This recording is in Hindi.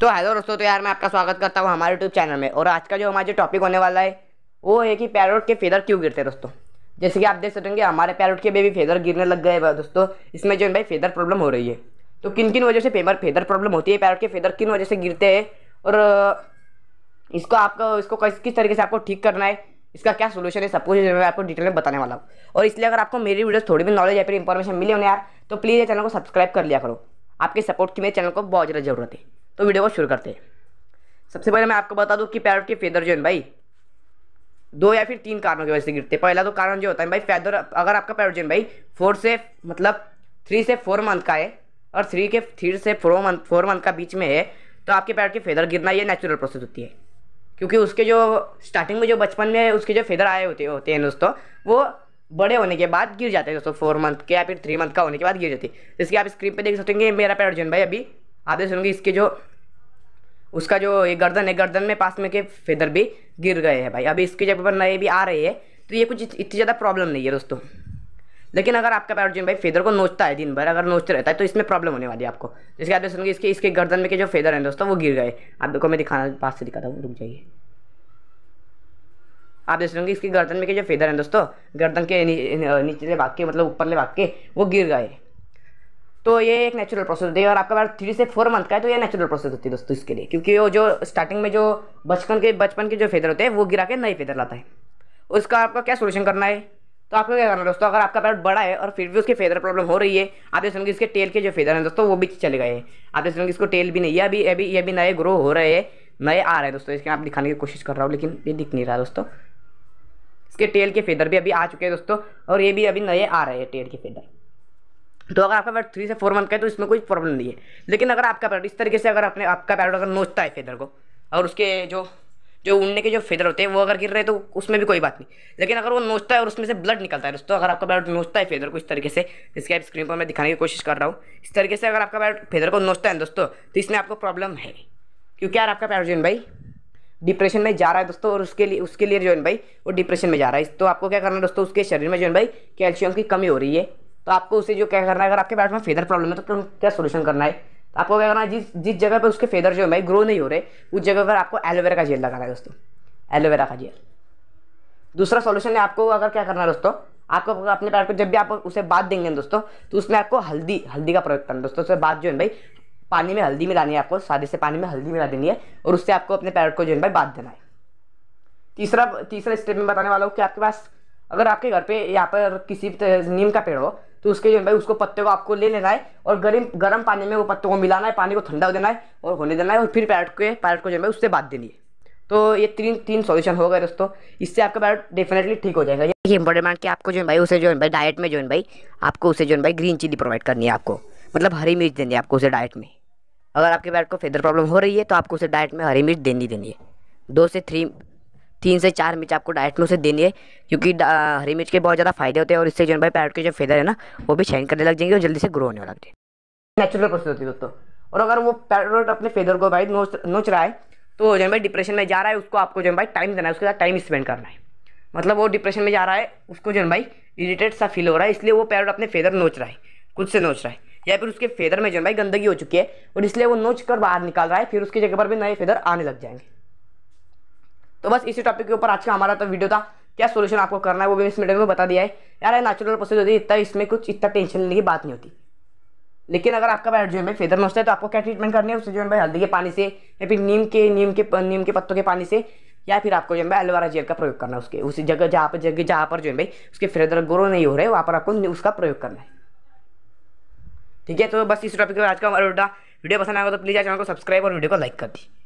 तो हेलो दोस्तों तो यार मैं आपका स्वागत करता हूँ हमारे यूट्यूब चैनल में और आज का जो हमारा जो टॉपिक होने वाला है वो है कि पैरोट के फेदर क्यों गिरते हैं दोस्तों जैसे कि आप देख सकेंगे हमारे पैरोट के बेबी फेदर गिरने लग गए दोस्तों इसमें जो भाई फेदर प्रॉब्लम हो रही है तो किन किन वजह से पेमर फेदर प्रॉब्लम होती है पैरोट के फेदर किन वजह से गिरते हैं और इसको आपको इसको किस किस तरीके से आपको ठीक करना है इसका क्या सोल्यूशन है सब कुछ मैं आपको डिटेल में बताने वाला हूँ और इसलिए अगर आपको मेरी वीडियोस थोड़ी भी नॉलेज या फिर इंफॉर्मेशन मिले हो यार तो प्लीज़ ये चैनल को सब्सक्राइब कर लिया करो आपके सपोर्ट की मेरे चैनल को बहुत ज़्यादा जरूरत है तो वीडियो को शुरू करते हैं सबसे पहले मैं आपको बता दूँ कि पैरट के फेदर जो है भाई दो या फिर तीन कारणों की वजह से गिरते हैं पहला तो कारण जो होता है भाई फैदर अगर आपका पैरोजन भाई फोर से मतलब थ्री से फोर मंथ का है और थ्री के थ्री से फोर मंथ फोर मंथ का बीच में है तो आपके पैरोट के फेदर गिरना ये नेचुरल प्रोसेस होती है क्योंकि उसके जो स्टार्टिंग में जो बचपन में उसके जो फेदर आए होते होते हैं दोस्तों वो बड़े होने के बाद गिर जाते हैं दोस्तों फोर मंथ के या फिर थ्री मंथ का होने के बाद गिर जाते हैं जैसे आप स्क्रीन पर देख सकते हैं मेरा पैरोजन भाई अभी आप देख सुनोगे इसके जो उसका जो ये गर्दन है गर्दन में पास में के फेदर भी गिर गए हैं भाई अभी इसके जगह पर नए भी आ रहे हैं तो ये कुछ इतनी ज़्यादा प्रॉब्लम नहीं है दोस्तों लेकिन अगर आपका पैरोजिन भाई फेदर को नोचता है दिन भर अगर नोचते रहता है तो इसमें प्रॉब्लम होने वाली है आपको जिसके आप देख इसके इसके गर्दन में के जो फेदर हैं दोस्तों वो गिर गए आप देखो मैं दिखाना पास से दिखाता हूँ रुक जाइए आप देख सकेंगे इसके गर्दन में के जो फेदर हैं दोस्तों गर्दन के नीचे भाग के मतलब ऊपर ले भाग के वो गिर गए तो ये एक नेचुरल प्रोसेस होती है और आपके पास थ्री से फोर मंथ का है तो ये नेचुरल प्रोसेस होती है दोस्तों इसके लिए क्योंकि वो जो स्टार्टिंग में जो बचपन के बचपन के जो फेदर होते हैं वो गिरा के नए फेदर लाता है उसका आपका क्या सोल्यूशन करना है तो आपको क्या करना है दोस्तों अगर आपका पैर बड़ा है और फिर भी उसके फेदर प्रॉब्लम हो रही है आप देख कि इसके टेल के जो फेदर हैं दोस्तों वो भी चले गए हैं आप देख कि इसको टेल भी नहीं है अभी अभी ये भी नए ग्रो हो रहे हैं नए आ रहे हैं दोस्तों इसके आप दिखाने की कोशिश कर रहा हूँ लेकिन ये दिख नहीं रहा दोस्तों इसके टेल के फेदर भी अभी आ चुके हैं दोस्तों और ये भी अभी नए आ रहे हैं टेल के फेदर तो अगर आपका पैर थ्री से फोर मंथ का है तो इसमें कोई प्रॉब्लम नहीं है लेकिन अगर आपका पैर इस तरीके से अगर अपने आपका पैर अगर नोचता है फेदर को और उसके जो जो उड़ने के जो फेदर होते हैं वो अगर गिर रहे तो उसमें भी कोई बात नहीं लेकिन अगर वो नोचता है और उसमें से ब्लड निकलता है दोस्तों अगर आपका बैट नोचता है फेदर को इस तरीके से जिसके आप स्क्रीन पर मैं दिखाने की कोशिश कर रहा हूँ इस तरीके से अगर आपका बैट फेदर को नोचता है दोस्तों तो इसमें आपको प्रॉब्लम है क्योंकि यार आपका है भाई डिप्रेशन में जा रहा है दोस्तों और उसके लिए उसके लिए जो है भाई वो डिप्रेशन में जा रहा है तो आपको क्या करना है दोस्तों उसके शरीर में जो है भाई कैल्शियम की कमी हो रही है तो आपको उसे जो क्या करना है अगर आपके बैट में फेदर प्रॉब्लम है तो क्या सोल्यूशन करना है तो आपको क्या करना है जिस जिस जगह पर उसके फेदर जो है भाई ग्रो नहीं हो रहे उस जगह पर आपको एलोवेरा का जेल लगाना है दोस्तों एलोवेरा का जेल दूसरा सोल्यूशन है आपको अगर क्या करना है दोस्तों आपको अपने पैर को जब भी आप उसे बात देंगे दोस्तों तो उसमें आपको हल्दी हल्दी का प्रयोग करना है दोस्तों उससे बात जो है भाई पानी में हल्दी मिलानी है आपको सादे से पानी में हल्दी मिला देनी है और उससे आपको अपने पैर को जो है भाई बात देना है तीसरा तीसरा स्टेप में बताने वाला हूँ कि आपके पास अगर आपके घर पे यहाँ पर किसी नीम का पेड़ हो तो उसके जो भाई उसको पत्ते को आपको ले लेना है और गर्म गर्म पानी में वो पत्ते को मिलाना है पानी को ठंडा हो देना है और होने देना है और फिर पैरट के पैरट को जो है उससे बात देनी है तो ये तीन तीन सॉल्यूशन हो गए दोस्तों इससे आपका पैरट डेफिनेटली ठीक हो जाएगा ये इंपॉर्टेंट कि आपको जो है भाई उसे जो है भाई डाइट में जो है भाई आपको उसे जो है भाई ग्रीन चिली प्रोवाइड करनी है आपको मतलब हरी मिर्च देनी है आपको उसे डाइट में अगर आपके पैरट को फेदर प्रॉब्लम हो रही है तो आपको उसे डाइट में हरी मिर्च देनी देनी है दो से थ्री तीन से चार मिर्च आपको डायरेक्ट में उसे देनी है क्योंकि हरी मिर्च के बहुत ज़्यादा फायदे होते हैं और इससे जो भाई पैरट के जो फेदर है ना वो भी शाइन करने लग जाएंगे और जल्दी से ग्रो होने लग जाएंगे नेचुरल प्रोसेस होती है दोस्तों और अगर वो पैरट अपने फेदर को भाई नोच रहा है तो जो भाई डिप्रेशन में जा रहा है उसको आपको जो भाई टाइम देना है उसके साथ टाइम स्पेंड करना है मतलब वो डिप्रेशन में जा रहा है उसको जो भाई इरिटेट सा फील हो रहा है इसलिए वो पैरट अपने फेदर नोच रहा है खुद से नोच रहा है या फिर उसके फेदर में जो भाई गंदगी हो चुकी है और इसलिए वो नोच कर बाहर निकाल रहा है फिर उसकी जगह पर भी नए फेदर आने लग जाएंगे तो बस इसी टॉपिक के ऊपर आज का हमारा तो वीडियो था क्या सोल्यूशन आपको करना है वो भी इस मीडियम में बता दिया है यार ये नेचुरल प्रोसेस होती है इतना इसमें कुछ इतना टेंशन लेने की बात नहीं होती लेकिन अगर आपका बैट जो है फेदर नोचता है तो आपको क्या ट्रीटमेंट करनी है उससे जो है हल्दी के पानी से या फिर नीम के नीम के नीम के पत्तों के पानी से या फिर आपको जो है एलोवेरा जेल का प्रयोग करना है उसके उसी जगह जहाँ पर जगह जहाँ पर जो है भाई उसके फेदर ग्रो नहीं हो रहे वहाँ पर आपको उसका प्रयोग करना है ठीक है तो बस इस टॉपिक पर आज का हमारा वीडियो पसंद आएगा तो प्लीज़ चैनल को सब्सक्राइब और वीडियो को लाइक कर दी